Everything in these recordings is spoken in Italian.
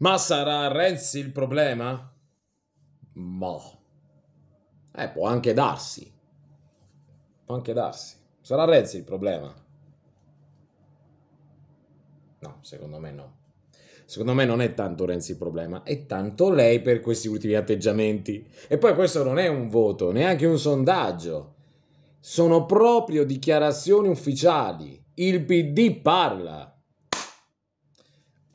Ma sarà Renzi il problema? Boh. Eh, può anche darsi. Può anche darsi. Sarà Renzi il problema? No, secondo me no. Secondo me non è tanto Renzi il problema, è tanto lei per questi ultimi atteggiamenti. E poi questo non è un voto, neanche un sondaggio. Sono proprio dichiarazioni ufficiali. Il PD parla.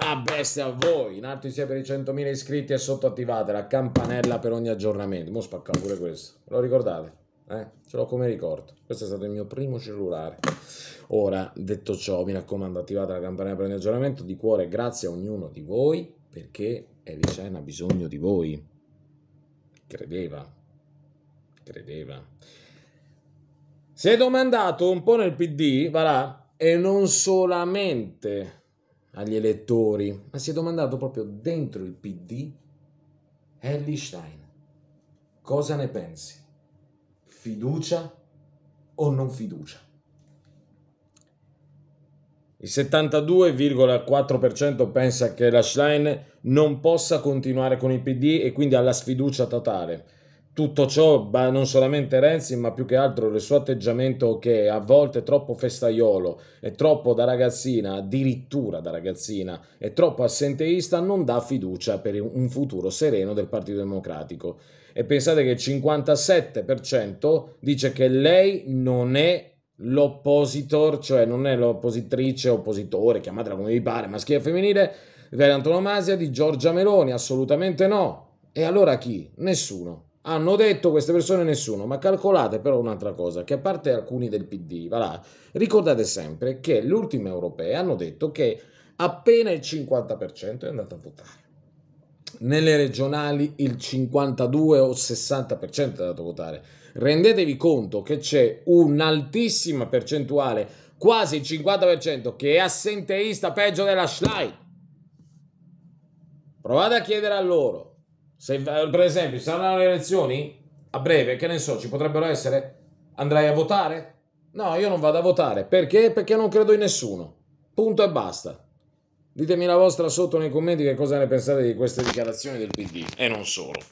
A bestia a voi, in alto insieme per i 100.000 iscritti e sotto attivate la campanella per ogni aggiornamento. Mo spaccavo pure questo, lo ricordate? Eh? Ce l'ho come ricordo. Questo è stato il mio primo cellulare. Ora, detto ciò, mi raccomando, attivate la campanella per ogni aggiornamento. Di cuore, grazie a ognuno di voi perché Elicena ha bisogno di voi. Credeva, credeva. Si è domandato un po' nel PD, va là, e non solamente agli elettori, ma si è domandato proprio dentro il PD, Ellie Stein, cosa ne pensi? Fiducia o non fiducia? Il 72,4% pensa che la Schlein non possa continuare con il PD e quindi alla sfiducia totale tutto ciò, ma non solamente Renzi, ma più che altro il suo atteggiamento che a volte è troppo festaiolo, è troppo da ragazzina, addirittura da ragazzina, è troppo assenteista, non dà fiducia per un futuro sereno del Partito Democratico. E pensate che il 57% dice che lei non è l'oppositor, cioè non è l'oppositrice, oppositore, chiamatela come vi pare, maschile e femminile, per antonomasia di Giorgia Meloni, assolutamente no. E allora chi? Nessuno. Hanno detto queste persone nessuno, ma calcolate però un'altra cosa, che a parte alcuni del PD, va là, ricordate sempre che le ultime europee hanno detto che appena il 50% è andato a votare. Nelle regionali il 52 o 60% è andato a votare. Rendetevi conto che c'è un'altissima percentuale, quasi il 50%, che è assenteista peggio della Schleid. Provate a chiedere a loro se, eh, per esempio, ci saranno le elezioni a breve, che ne so, ci potrebbero essere, andrai a votare? No, io non vado a votare. Perché? Perché non credo in nessuno. Punto e basta. Ditemi la vostra sotto nei commenti che cosa ne pensate di queste dichiarazioni del PD e non solo.